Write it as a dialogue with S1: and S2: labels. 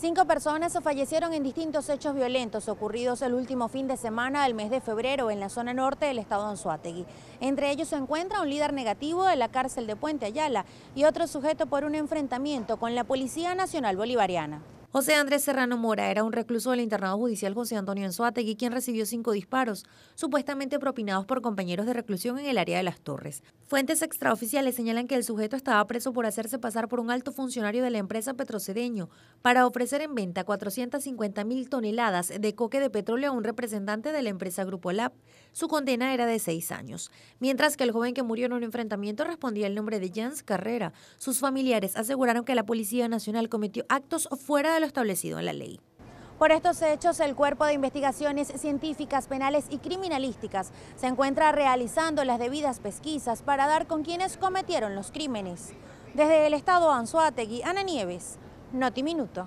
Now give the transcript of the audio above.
S1: Cinco personas fallecieron en distintos hechos violentos ocurridos el último fin de semana del mes de febrero en la zona norte del estado de Anzuategui. Entre ellos se encuentra un líder negativo de la cárcel de Puente Ayala y otro sujeto por un enfrentamiento con la Policía Nacional Bolivariana. José Andrés Serrano Mora era un recluso del internado judicial José Antonio Anzuategui quien recibió cinco disparos, supuestamente propinados por compañeros de reclusión en el área de Las Torres. Fuentes extraoficiales señalan que el sujeto estaba preso por hacerse pasar por un alto funcionario de la empresa Petrocedeño para ofrecer en venta 450 mil toneladas de coque de petróleo a un representante de la empresa Grupo Lab. Su condena era de seis años. Mientras que el joven que murió en un enfrentamiento respondía el nombre de Jens Carrera, sus familiares aseguraron que la Policía Nacional cometió actos fuera de lo establecido en la ley. Por estos hechos, el Cuerpo de Investigaciones Científicas, Penales y Criminalísticas se encuentra realizando las debidas pesquisas para dar con quienes cometieron los crímenes. Desde el Estado Anzuategui, Ana Nieves, Notiminuto.